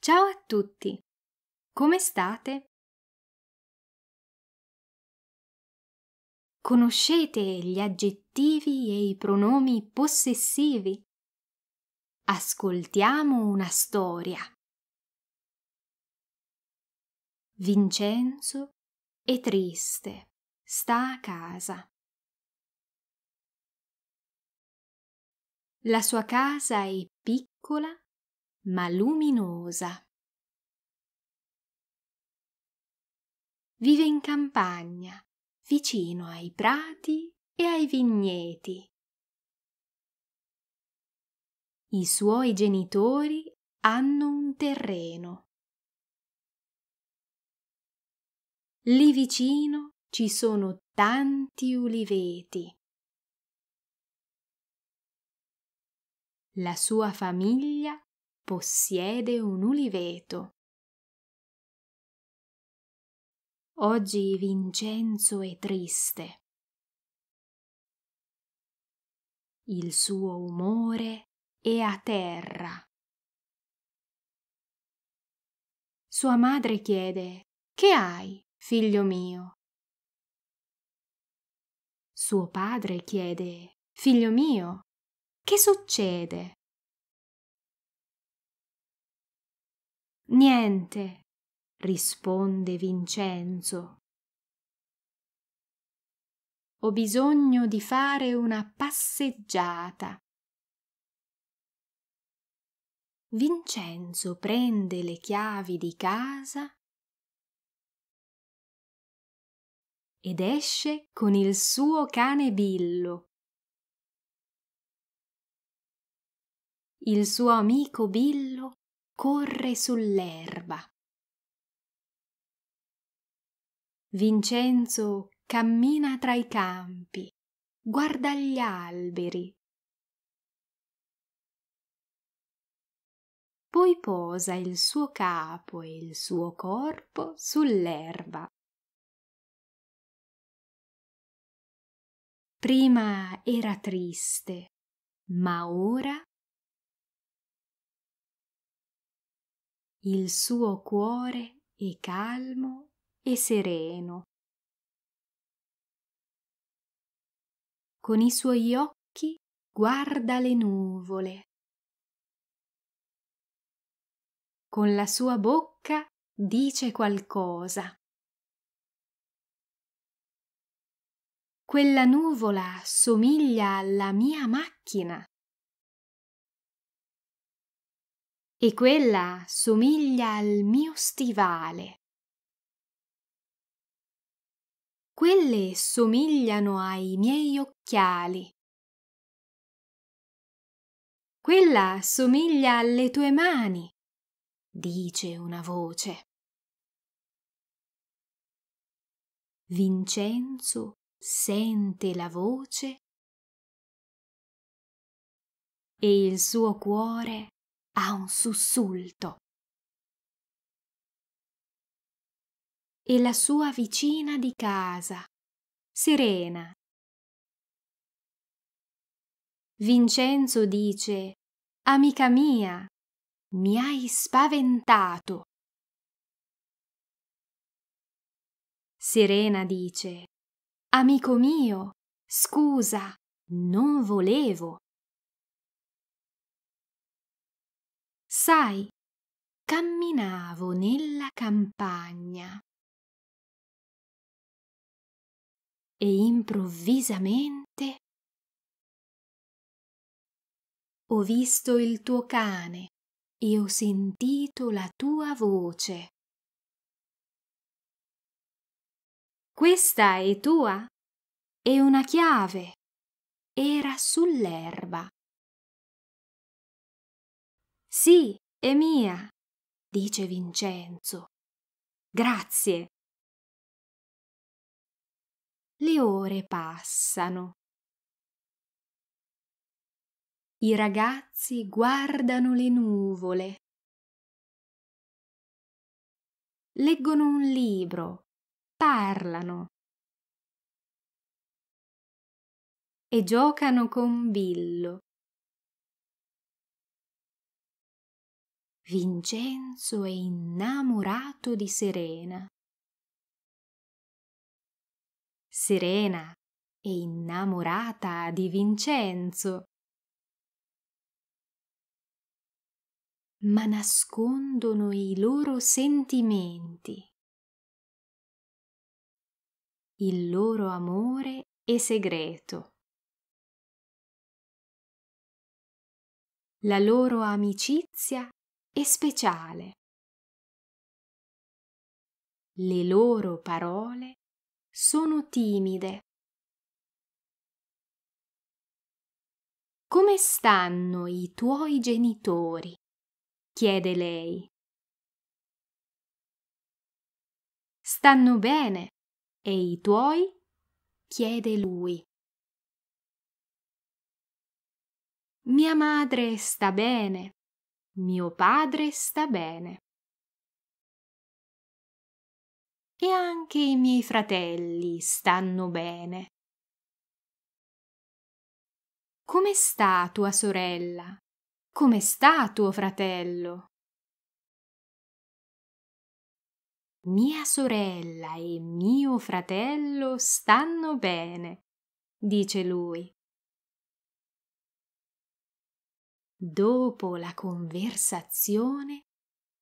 Ciao a tutti! Come state? Conoscete gli aggettivi e i pronomi possessivi? Ascoltiamo una storia. Vincenzo è triste, sta a casa. La sua casa è piccola ma luminosa. Vive in campagna, vicino ai prati e ai vigneti. I suoi genitori hanno un terreno. Lì vicino ci sono tanti uliveti. La sua famiglia possiede un uliveto. Oggi Vincenzo è triste. Il suo umore è a terra. Sua madre chiede Che hai, figlio mio? Suo padre chiede Figlio mio, che succede? Niente, risponde Vincenzo. Ho bisogno di fare una passeggiata. Vincenzo prende le chiavi di casa ed esce con il suo cane Billo. Il suo amico Billo corre sull'erba. Vincenzo cammina tra i campi, guarda gli alberi. Poi posa il suo capo e il suo corpo sull'erba. Prima era triste, ma ora il suo cuore è calmo e sereno. Con i suoi occhi guarda le nuvole. Con la sua bocca dice qualcosa. Quella nuvola somiglia alla mia macchina. e quella somiglia al mio stivale. Quelle somigliano ai miei occhiali. Quella somiglia alle tue mani, dice una voce. Vincenzo sente la voce e il suo cuore a un sussulto. E la sua vicina di casa, serena. Vincenzo dice, Amica mia, mi hai spaventato. Serena dice, Amico mio, scusa, non volevo. Sai, camminavo nella campagna e improvvisamente ho visto il tuo cane e ho sentito la tua voce. Questa è tua? È una chiave. Era sull'erba. Sì, è mia, dice Vincenzo. Grazie. Le ore passano. I ragazzi guardano le nuvole. Leggono un libro, parlano e giocano con Billo. Vincenzo è innamorato di Serena. Serena è innamorata di Vincenzo. Ma nascondono i loro sentimenti. Il loro amore è segreto. La loro amicizia e speciale. Le loro parole sono timide. Come stanno i tuoi genitori? chiede lei. Stanno bene. E i tuoi? chiede lui. Mia madre sta bene. Mio padre sta bene. E anche i miei fratelli stanno bene. Come sta tua sorella? Come sta tuo fratello? Mia sorella e mio fratello stanno bene, dice lui. Dopo la conversazione,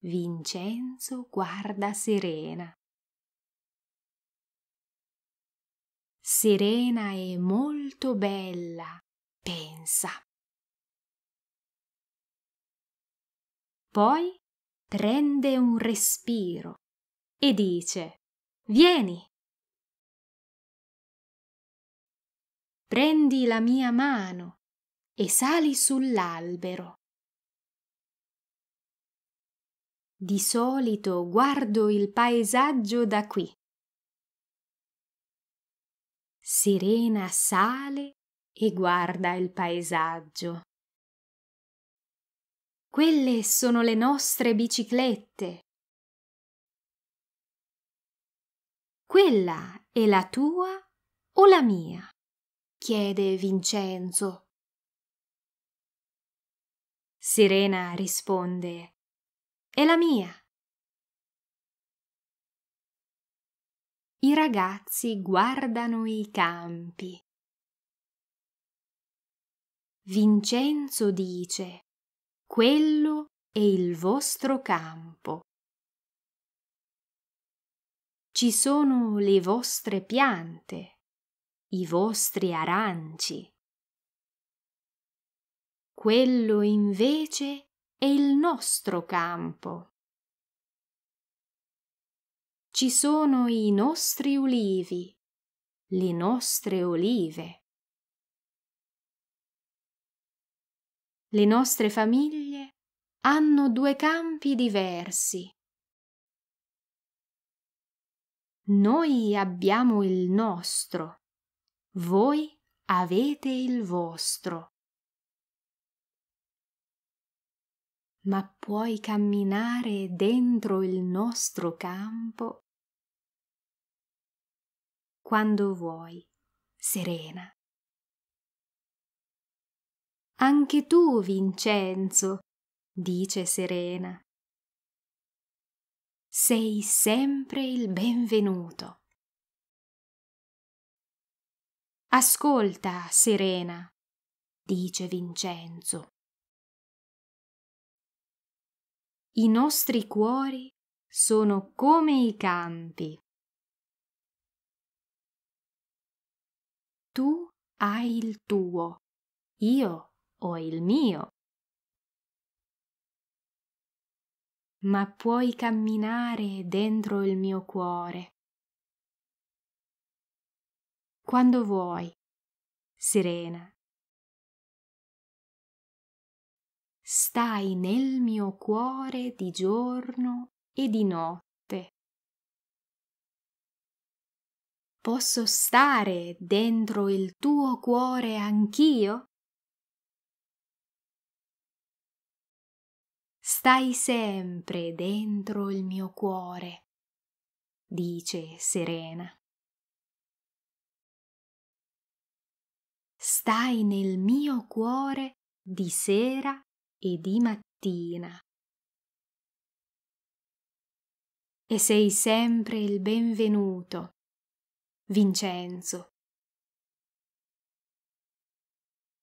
Vincenzo guarda Serena. Serena è molto bella, pensa. Poi prende un respiro e dice Vieni. Prendi la mia mano e sali sull'albero. Di solito guardo il paesaggio da qui. Sirena sale e guarda il paesaggio. Quelle sono le nostre biciclette. Quella è la tua o la mia? chiede Vincenzo. Sirena risponde È la mia. I ragazzi guardano i campi. Vincenzo dice Quello è il vostro campo. Ci sono le vostre piante, i vostri aranci quello invece è il nostro campo. Ci sono i nostri ulivi, le nostre olive. Le nostre famiglie hanno due campi diversi. Noi abbiamo il nostro, voi avete il vostro. ma puoi camminare dentro il nostro campo quando vuoi, serena. Anche tu, Vincenzo, dice Serena. Sei sempre il benvenuto. Ascolta, Serena, dice Vincenzo. I nostri cuori sono come i campi. Tu hai il tuo, io ho il mio. Ma puoi camminare dentro il mio cuore. Quando vuoi, serena stai nel mio cuore di giorno e di notte. Posso stare dentro il tuo cuore anch'io? Stai sempre dentro il mio cuore, dice Serena. Stai nel mio cuore di sera e di mattina. E sei sempre il benvenuto, Vincenzo.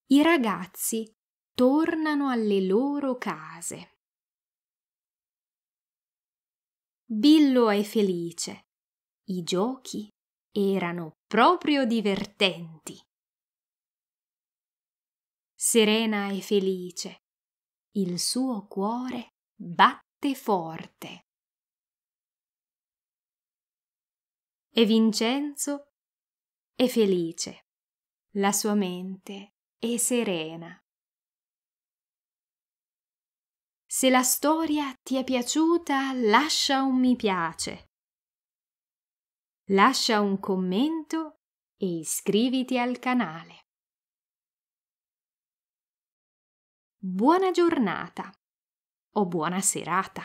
I ragazzi tornano alle loro case. Billo è felice. I giochi erano proprio divertenti. Serena è felice il suo cuore batte forte. E Vincenzo è felice, la sua mente è serena. Se la storia ti è piaciuta, lascia un mi piace. Lascia un commento e iscriviti al canale. Buona giornata o buona serata.